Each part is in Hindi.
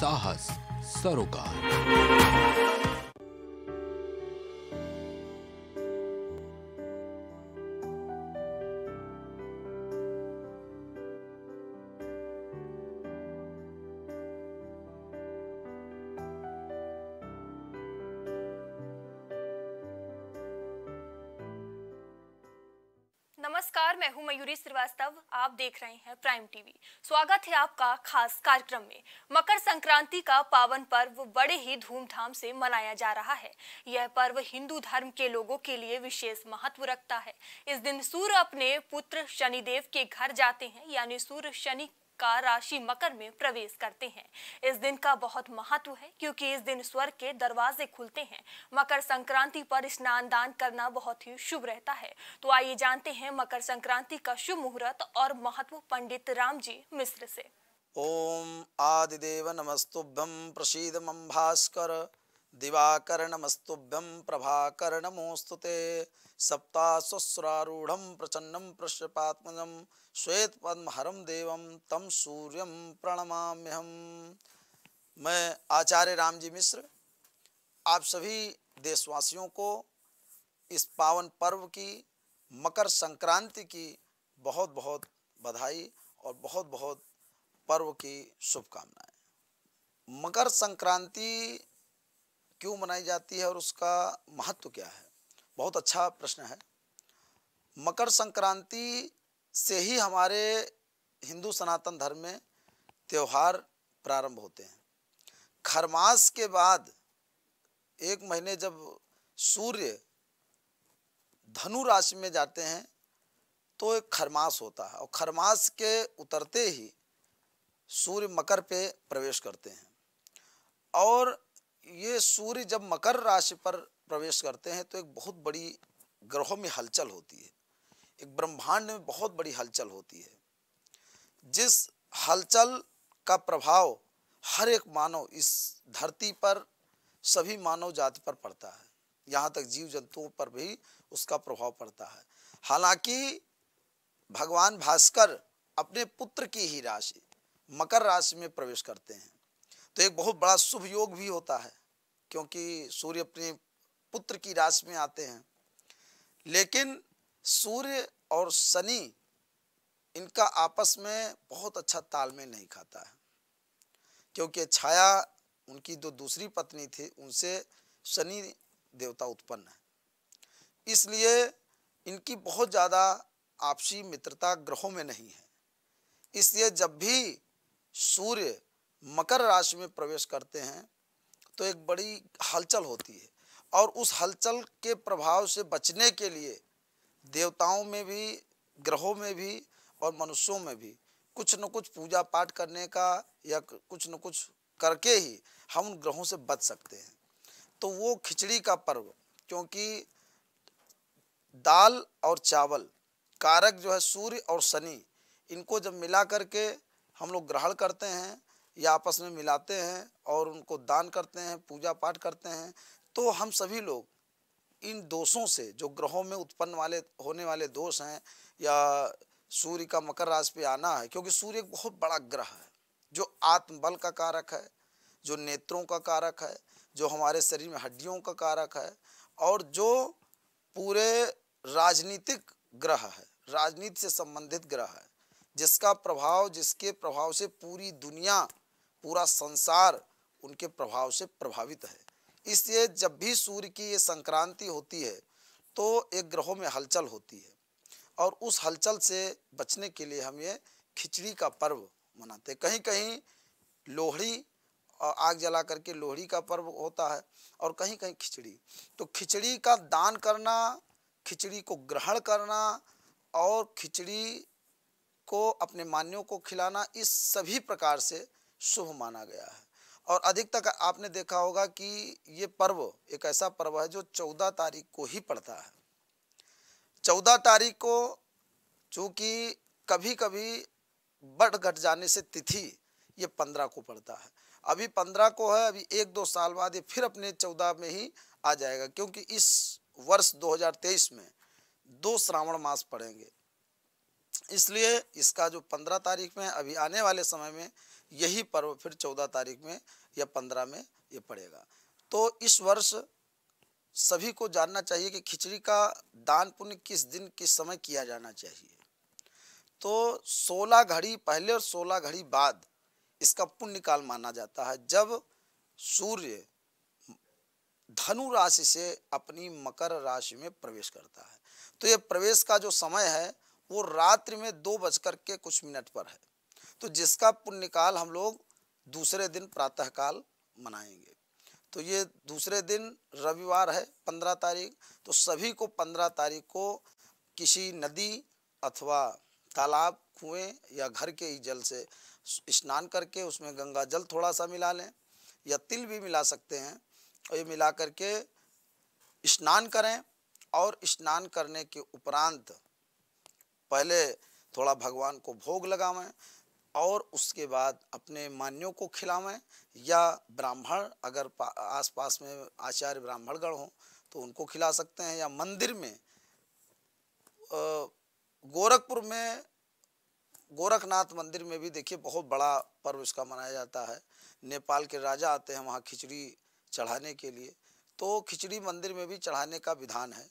साहस सरोकार नमस्कार मैं हूं मयूरी श्रीवास्तव आप देख रहे हैं प्राइम टीवी स्वागत है आपका खास कार्यक्रम में मकर संक्रांति का पावन पर्व बड़े ही धूमधाम से मनाया जा रहा है यह पर्व हिंदू धर्म के लोगों के लिए विशेष महत्व रखता है इस दिन सूर्य अपने पुत्र शनिदेव के घर जाते हैं यानी सूर्य शनि का राशि मकर में प्रवेश करते हैं इस दिन का बहुत महत्व है क्योंकि इस दिन स्वर्ग के दरवाजे खुलते हैं मकर संक्रांति पर स्नान दान करना बहुत ही शुभ रहता है तो आइए जानते हैं मकर संक्रांति का शुभ मुहूर्त और महत्व पंडित राम जी मिश्र से ओम आदिदेव नमस्तुभ्यम प्रसीद मम भास्कर दिवाकर्णमस्तुभ्यं प्रभाकर्णमोऽस्तु ते सप्तासुस्रारूढं प्रचन्नं पृष्यपात्मजं श्वेतपद्महरं देवं तं सूर्यं प्रणमाम्यहम मैं आचार्य राम जी मिश्र आप सभी देशवासियों को इस पावन पर्व की मकर संक्रांति की बहुत बहुत बधाई और बहुत बहुत पर्व की शुभकामनाएं मकर संक्रांति क्यों मनाई जाती है और उसका महत्व क्या है बहुत अच्छा प्रश्न है मकर संक्रांति से ही हमारे हिंदू सनातन धर्म में त्यौहार प्रारंभ होते हैं खरमास के बाद एक महीने जब सूर्य धनु राशि में जाते हैं तो एक खरमास होता है और खरमास के उतरते ही सूर्य मकर पे प्रवेश करते हैं और ये सूर्य जब मकर राशि पर प्रवेश करते हैं तो एक बहुत बड़ी ग्रहों में हलचल होती है एक ब्रह्मांड में बहुत बड़ी हलचल होती है जिस हलचल का प्रभाव हर एक मानव इस धरती पर सभी मानव जाति पर पड़ता है यहाँ तक जीव जंतुओं पर भी उसका प्रभाव पड़ता है हालांकि भगवान भास्कर अपने पुत्र की ही राशि मकर राशि में प्रवेश करते हैं तो एक बहुत बड़ा शुभ योग भी होता है क्योंकि सूर्य अपने पुत्र की राशि में आते हैं लेकिन सूर्य और शनि इनका आपस में बहुत अच्छा तालमेल नहीं खाता है क्योंकि छाया उनकी जो दूसरी पत्नी थी उनसे शनि देवता उत्पन्न है इसलिए इनकी बहुत ज़्यादा आपसी मित्रता ग्रहों में नहीं है इसलिए जब भी सूर्य मकर राशि में प्रवेश करते हैं तो एक बड़ी हलचल होती है और उस हलचल के प्रभाव से बचने के लिए देवताओं में भी ग्रहों में भी और मनुष्यों में भी कुछ न कुछ पूजा पाठ करने का या कुछ न कुछ करके ही हम उन ग्रहों से बच सकते हैं तो वो खिचड़ी का पर्व क्योंकि दाल और चावल कारक जो है सूर्य और शनि इनको जब मिला करके हम लोग ग्रहण करते हैं या आपस में मिलाते हैं और उनको दान करते हैं पूजा पाठ करते हैं तो हम सभी लोग इन दोषों से जो ग्रहों में उत्पन्न वाले होने वाले दोष हैं या सूर्य का मकर राशि पे आना है क्योंकि सूर्य एक बहुत बड़ा ग्रह है जो आत्मबल का कारक है जो नेत्रों का कारक है जो हमारे शरीर में हड्डियों का कारक है और जो पूरे राजनीतिक ग्रह है राजनीति से संबंधित ग्रह है जिसका प्रभाव जिसके प्रभाव से पूरी दुनिया पूरा संसार उनके प्रभाव से प्रभावित है इसलिए जब भी सूर्य की ये संक्रांति होती है तो एक ग्रहों में हलचल होती है और उस हलचल से बचने के लिए हम ये खिचड़ी का पर्व मनाते हैं कहीं कहीं लोहड़ी आग जला करके लोहड़ी का पर्व होता है और कहीं कहीं खिचड़ी तो खिचड़ी का दान करना खिचड़ी को ग्रहण करना और खिचड़ी को अपने मान्यों को खिलाना इस सभी प्रकार से शुभ माना गया है और अधिकतर आपने देखा होगा कि ये पर्व एक ऐसा पर्व है जो चौदह तारीख को ही पड़ता है चौदह तारीख को चूँकि कभी कभी बढ़ घट जाने से तिथि ये पंद्रह को पड़ता है अभी पंद्रह को है अभी एक दो साल बाद ये फिर अपने चौदह में ही आ जाएगा क्योंकि इस वर्ष 2023 में दो श्रावण मास पड़ेंगे इसलिए इसका जो पंद्रह तारीख में अभी आने वाले समय में यही पर्व फिर चौदह तारीख में या पंद्रह में ये पड़ेगा तो इस वर्ष सभी को जानना चाहिए कि खिचड़ी का दान पुण्य किस दिन किस समय किया जाना चाहिए तो 16 घड़ी पहले और 16 घड़ी बाद इसका पुण्य काल माना जाता है जब सूर्य धनु राशि से अपनी मकर राशि में प्रवेश करता है तो ये प्रवेश का जो समय है वो रात्रि में दो बजकर के कुछ मिनट पर है तो जिसका पुण्यकाल हम लोग दूसरे दिन प्रातःकाल मनाएंगे तो ये दूसरे दिन रविवार है पंद्रह तारीख तो सभी को पंद्रह तारीख को किसी नदी अथवा तालाब कुएं या घर के ही जल से स्नान करके उसमें गंगा जल थोड़ा सा मिला लें या तिल भी मिला सकते हैं और ये मिला करके स्नान करें और स्नान करने के उपरांत पहले थोड़ा भगवान को भोग लगावें और उसके बाद अपने मान्यों को खिलावें या ब्राह्मण अगर आसपास में आचार्य ब्राह्मणगण हों तो उनको खिला सकते हैं या मंदिर में गोरखपुर में गोरखनाथ मंदिर में भी देखिए बहुत बड़ा पर्व इसका मनाया जाता है नेपाल के राजा आते हैं वहाँ खिचड़ी चढ़ाने के लिए तो खिचड़ी मंदिर में भी चढ़ाने का विधान है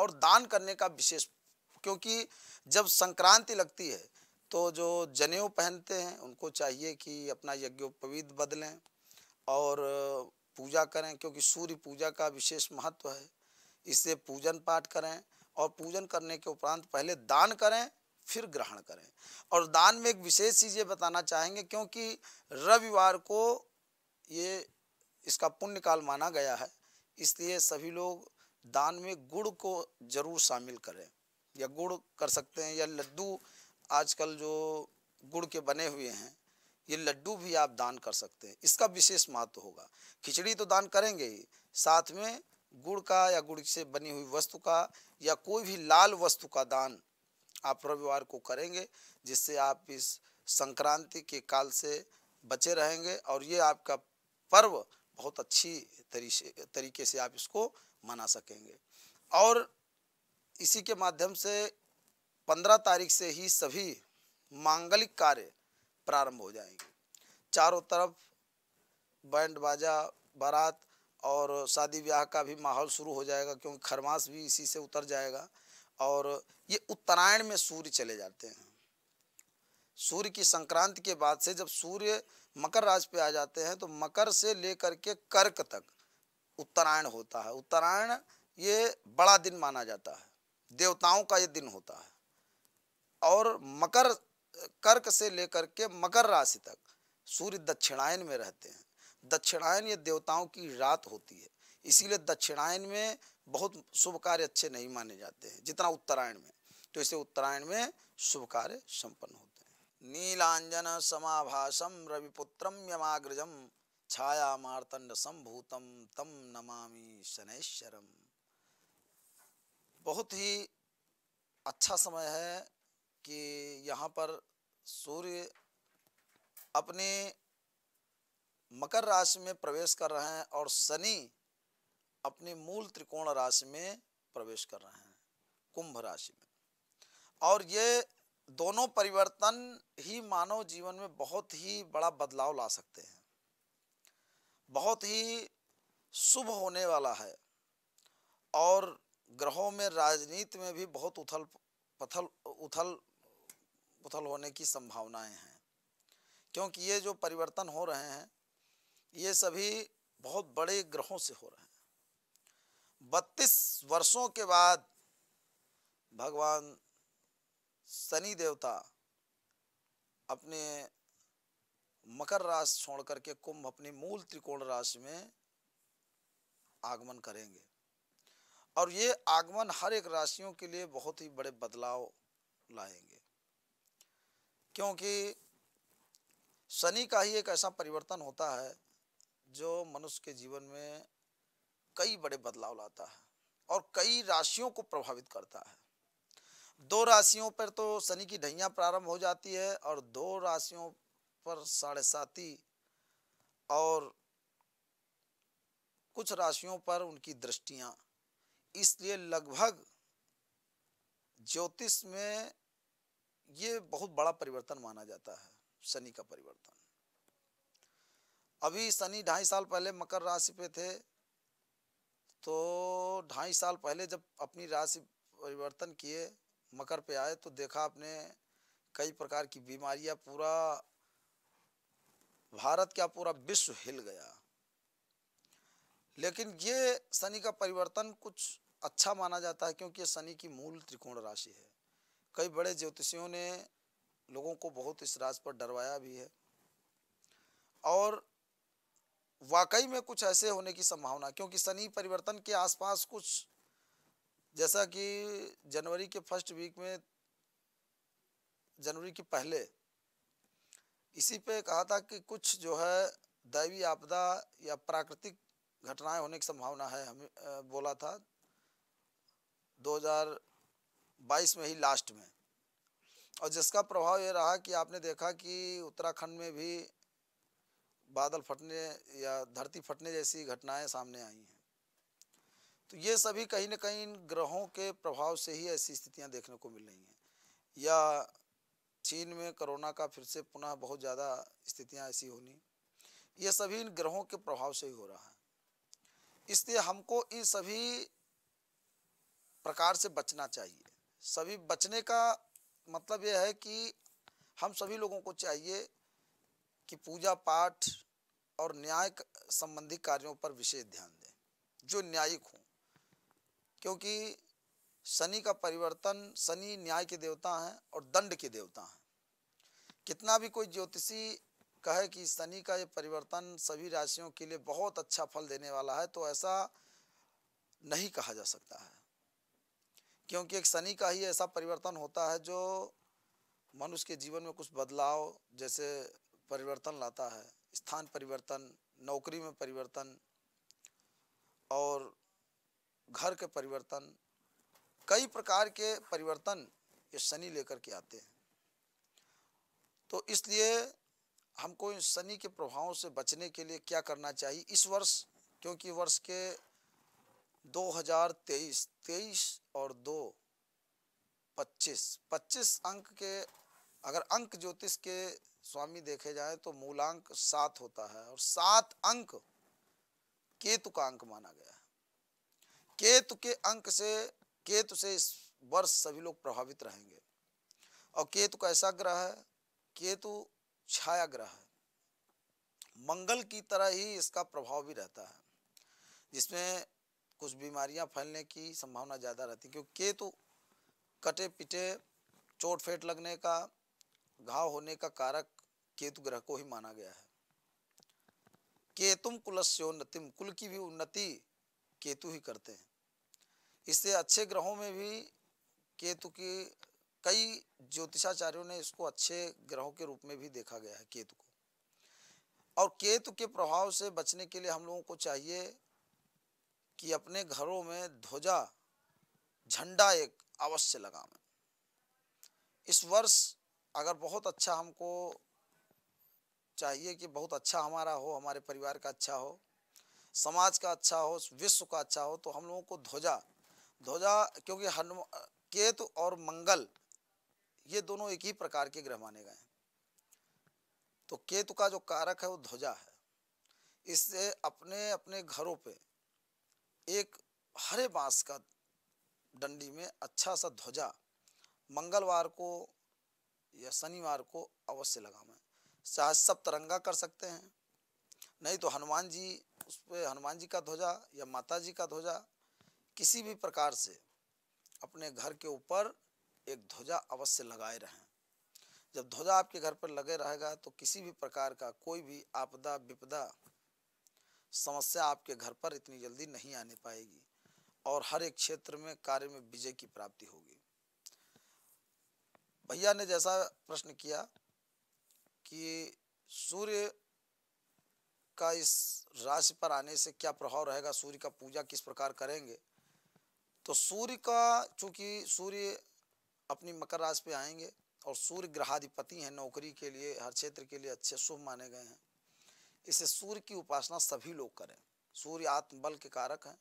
और दान करने का विशेष क्योंकि जब संक्रांति लगती है तो जो जनेऊ पहनते हैं उनको चाहिए कि अपना यज्ञोपवीत बदलें और पूजा करें क्योंकि सूर्य पूजा का विशेष महत्व है इससे पूजन पाठ करें और पूजन करने के उपरांत पहले दान करें फिर ग्रहण करें और दान में एक विशेष चीज़ ये बताना चाहेंगे क्योंकि रविवार को ये इसका पुण्य काल माना गया है इसलिए सभी लोग दान में गुड़ को ज़रूर शामिल करें या गुड़ कर सकते हैं या लड्डू आजकल जो गुड़ के बने हुए हैं ये लड्डू भी आप दान कर सकते हैं इसका विशेष महत्व होगा खिचड़ी तो दान करेंगे ही साथ में गुड़ का या गुड़ से बनी हुई वस्तु का या कोई भी लाल वस्तु का दान आप रविवार को करेंगे जिससे आप इस संक्रांति के काल से बचे रहेंगे और ये आपका पर्व बहुत अच्छी तरीके तरीके से आप इसको मना सकेंगे और इसी के माध्यम से पंद्रह तारीख से ही सभी मांगलिक कार्य प्रारंभ हो जाएंगे चारों तरफ बैंड बाजा बारात और शादी ब्याह का भी माहौल शुरू हो जाएगा क्योंकि खरमास भी इसी से उतर जाएगा और ये उत्तरायण में सूर्य चले जाते हैं सूर्य की संक्रांति के बाद से जब सूर्य मकर राज पे आ जाते हैं तो मकर से लेकर के कर्क तक उत्तरायण होता है उत्तरायण ये बड़ा दिन माना जाता है देवताओं का ये दिन होता है और मकर कर्क से लेकर के मकर राशि तक सूर्य दक्षिणायन में रहते हैं दक्षिणायन ये देवताओं की रात होती है इसीलिए दक्षिणायन में बहुत शुभ कार्य अच्छे नहीं माने जाते हैं जितना उत्तरायण में तो इसे उत्तरायण में शुभ कार्य संपन्न होते हैं नीलांजन समाभाषम रविपुत्रम यमाग्रजम छाया मार्तंड संभूतम तम नमामि शनैश्वरम बहुत ही अच्छा समय है कि यहाँ पर सूर्य अपने मकर राशि में प्रवेश कर रहे हैं और शनि अपने मूल त्रिकोण राशि में प्रवेश कर रहे हैं कुंभ राशि में और ये दोनों परिवर्तन ही मानव जीवन में बहुत ही बड़ा बदलाव ला सकते हैं बहुत ही शुभ होने वाला है और ग्रहों में राजनीति में भी बहुत उथल पथल उथल उथल होने की संभावनाएं हैं क्योंकि ये जो परिवर्तन हो रहे हैं ये सभी बहुत बड़े ग्रहों से हो रहे हैं बत्तीस वर्षों के बाद भगवान शनि देवता अपने मकर राशि छोड़ करके कुंभ अपनी मूल त्रिकोण राशि में आगमन करेंगे और ये आगमन हर एक राशियों के लिए बहुत ही बड़े बदलाव लाएंगे क्योंकि शनि का ही एक ऐसा परिवर्तन होता है जो मनुष्य के जीवन में कई बड़े बदलाव लाता है और कई राशियों को प्रभावित करता है दो राशियों पर तो शनि की ढैया प्रारंभ हो जाती है और दो राशियों पर साढ़े साती और कुछ राशियों पर उनकी दृष्टियां इसलिए लगभग ज्योतिष में ये बहुत बड़ा परिवर्तन माना जाता है शनि का परिवर्तन अभी शनि ढाई साल पहले मकर राशि पे थे तो ढाई साल पहले जब अपनी राशि परिवर्तन किए मकर पे आए तो देखा आपने कई प्रकार की बीमारियां पूरा भारत क्या पूरा विश्व हिल गया लेकिन ये शनि का परिवर्तन कुछ अच्छा माना जाता है क्योंकि ये शनि की मूल त्रिकोण राशि है कई बड़े ज्योतिषियों ने लोगों को बहुत इस राज पर डरवाया भी है और वाकई में कुछ ऐसे होने की संभावना क्योंकि शनि परिवर्तन के आसपास कुछ जैसा कि जनवरी के फर्स्ट वीक में जनवरी के पहले इसी पे कहा था कि कुछ जो है दैवी आपदा या प्राकृतिक घटनाएं होने की संभावना है हमें बोला था बाईस में ही लास्ट में और जिसका प्रभाव ये रहा कि आपने देखा कि उत्तराखंड में भी बादल फटने या धरती फटने जैसी घटनाएं सामने आई हैं तो ये सभी कहीं ना कहीं ग्रहों के प्रभाव से ही ऐसी स्थितियां देखने को मिल रही हैं या चीन में कोरोना का फिर से पुनः बहुत ज़्यादा स्थितियां ऐसी होनी ये सभी इन ग्रहों के प्रभाव से ही हो रहा है इसलिए हमको इन सभी प्रकार से बचना चाहिए सभी बचने का मतलब यह है कि हम सभी लोगों को चाहिए कि पूजा पाठ और न्याय संबंधी कार्यों पर विशेष ध्यान दें जो न्यायिक हों क्योंकि शनि का परिवर्तन शनि न्याय के देवता हैं और दंड के देवता हैं कितना भी कोई ज्योतिषी कहे कि शनि का ये परिवर्तन सभी राशियों के लिए बहुत अच्छा फल देने वाला है तो ऐसा नहीं कहा जा सकता है क्योंकि एक शनि का ही ऐसा परिवर्तन होता है जो मनुष्य के जीवन में कुछ बदलाव जैसे परिवर्तन लाता है स्थान परिवर्तन नौकरी में परिवर्तन और घर के परिवर्तन कई प्रकार के परिवर्तन ये शनि लेकर के आते हैं तो इसलिए हमको इन शनि के प्रभावों से बचने के लिए क्या करना चाहिए इस वर्ष क्योंकि वर्ष के 2023 23 और दो 25 25 अंक के अगर अंक ज्योतिष के स्वामी देखे जाए तो मूलांक सात होता है और सात अंक केतु का अंक माना गया है केतु के अंक से केतु से इस वर्ष सभी लोग प्रभावित रहेंगे और केतु का ऐसा ग्रह है केतु छाया ग्रह है मंगल की तरह ही इसका प्रभाव भी रहता है जिसमें कुछ बीमारियां फैलने की संभावना ज़्यादा रहती क्योंकि केतु तो कटे पिटे चोट फेट लगने का घाव होने का कारक केतु ग्रह को ही माना गया है केतुम कुलस्योन्नतिम कुल की भी उन्नति केतु ही करते हैं इससे अच्छे ग्रहों में भी केतु की कई ज्योतिषाचार्यों ने इसको अच्छे ग्रहों के रूप में भी देखा गया है केतु को और केतु के प्रभाव से बचने के लिए हम लोगों को चाहिए कि अपने घरों में ध्वजा झंडा एक अवश्य लगावें इस वर्ष अगर बहुत अच्छा हमको चाहिए कि बहुत अच्छा हमारा हो हमारे परिवार का अच्छा हो समाज का अच्छा हो विश्व का अच्छा हो तो हम लोगों को ध्वजा ध्वजा क्योंकि हनु केतु और मंगल ये दोनों एक ही प्रकार के ग्रह माने गए हैं तो केतु का जो कारक है वो ध्वजा है इससे अपने अपने घरों पे एक हरे बांस का डंडी में अच्छा सा ध्वजा मंगलवार को या शनिवार को अवश्य लगावें चाहे सब तरंगा कर सकते हैं नहीं तो हनुमान जी उस पर हनुमान जी का ध्वजा या माता जी का ध्वजा किसी भी प्रकार से अपने घर के ऊपर एक ध्वजा अवश्य लगाए रहें जब ध्वजा आपके घर पर लगे रहेगा तो किसी भी प्रकार का कोई भी आपदा विपदा समस्या आपके घर पर इतनी जल्दी नहीं आने पाएगी और हर एक क्षेत्र में कार्य में विजय की प्राप्ति होगी भैया ने जैसा प्रश्न किया कि सूर्य का इस राशि पर आने से क्या प्रभाव रहेगा सूर्य का पूजा किस प्रकार करेंगे तो सूर्य का चूंकि सूर्य अपनी मकर राशि पे आएंगे और सूर्य ग्रहाधिपति हैं नौकरी के लिए हर क्षेत्र के लिए अच्छे शुभ माने गए हैं इसे सूर्य की उपासना सभी लोग करें सूर्य आत्मबल के कारक हैं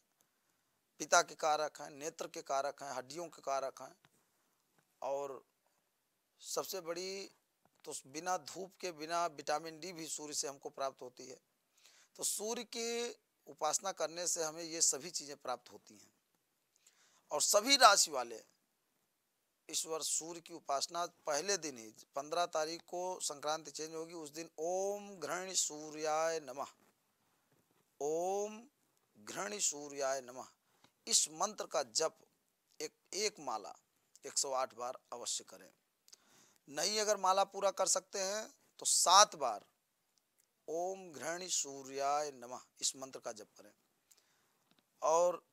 पिता के कारक हैं नेत्र के कारक हैं हड्डियों के कारक हैं और सबसे बड़ी तो बिना धूप के बिना विटामिन डी भी सूर्य से हमको प्राप्त होती है तो सूर्य की उपासना करने से हमें ये सभी चीज़ें प्राप्त होती हैं और सभी राशि वाले ईश्वर सूर्य की उपासना पहले दिन ही पंद्रह तारीख को संक्रांति चेंज होगी उस दिन ओम घृण सूर्याय नमः ओम घृण सूर्याय नमः इस मंत्र का जप एक एक माला 108 बार अवश्य करें नहीं अगर माला पूरा कर सकते हैं तो सात बार ओम घृण सूर्याय नमः इस मंत्र का जप करें और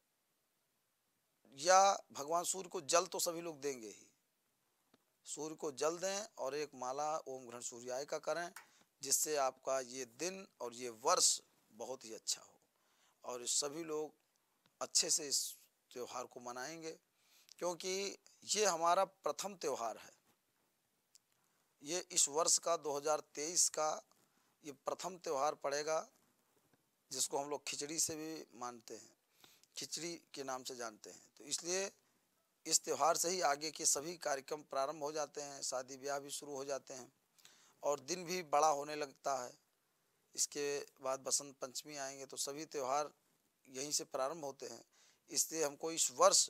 या भगवान सूर्य को जल तो सभी लोग देंगे ही सूर्य को जल दें और एक माला ओम ग्रहण सूर्याय का करें जिससे आपका ये दिन और ये वर्ष बहुत ही अच्छा हो और सभी लोग अच्छे से इस त्यौहार को मनाएंगे क्योंकि ये हमारा प्रथम त्यौहार है ये इस वर्ष का 2023 का ये प्रथम त्यौहार पड़ेगा जिसको हम लोग खिचड़ी से भी मानते हैं खिचड़ी के नाम से जानते हैं तो इसलिए इस त्यौहार से ही आगे के सभी कार्यक्रम प्रारंभ हो जाते हैं शादी ब्याह भी शुरू हो जाते हैं और दिन भी बड़ा होने लगता है इसके बाद बसंत पंचमी आएंगे तो सभी त्यौहार यहीं से प्रारंभ होते हैं इसलिए हमको इस वर्ष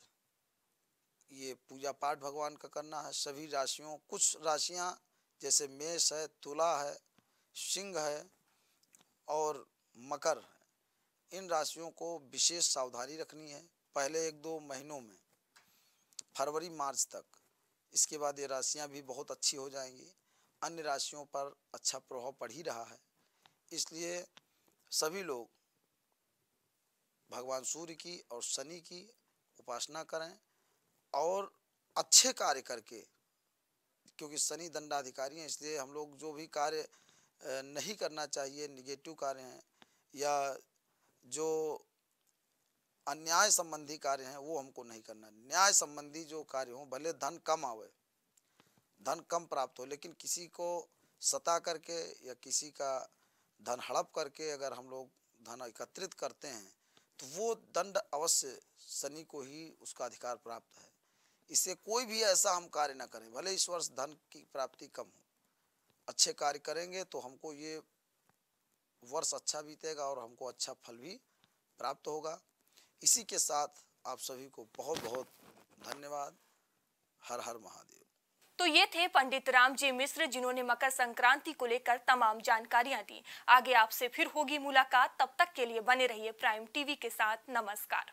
ये पूजा पाठ भगवान का करना है सभी राशियों कुछ राशियाँ जैसे मेष है तुला है सिंह है और मकर है इन राशियों को विशेष सावधानी रखनी है पहले एक दो महीनों में फरवरी मार्च तक इसके बाद ये राशियाँ भी बहुत अच्छी हो जाएंगी अन्य राशियों पर अच्छा प्रभाव पड़ ही रहा है इसलिए सभी लोग भगवान सूर्य की और शनि की उपासना करें और अच्छे कार्य करके क्योंकि शनि दंडाधिकारी हैं इसलिए हम लोग जो भी कार्य नहीं करना चाहिए निगेटिव कार्य हैं या जो अन्याय संबंधी कार्य हैं वो हमको नहीं करना न्याय संबंधी जो कार्य हो भले धन कम आवे धन कम प्राप्त हो लेकिन किसी को सता करके या किसी का धन हड़प करके अगर हम लोग धन एकत्रित करते हैं तो वो दंड अवश्य शनि को ही उसका अधिकार प्राप्त है इससे कोई भी ऐसा हम कार्य ना करें भले इस वर्ष धन की प्राप्ति कम हो अच्छे कार्य करेंगे तो हमको ये वर्ष अच्छा बीतेगा और हमको अच्छा फल भी प्राप्त होगा इसी के साथ आप सभी को बहुत बहुत धन्यवाद हर हर महादेव तो ये थे पंडित राम जी मिश्र जिन्होंने मकर संक्रांति को लेकर तमाम जानकारियां दी आगे आपसे फिर होगी मुलाकात तब तक के लिए बने रहिए प्राइम टीवी के साथ नमस्कार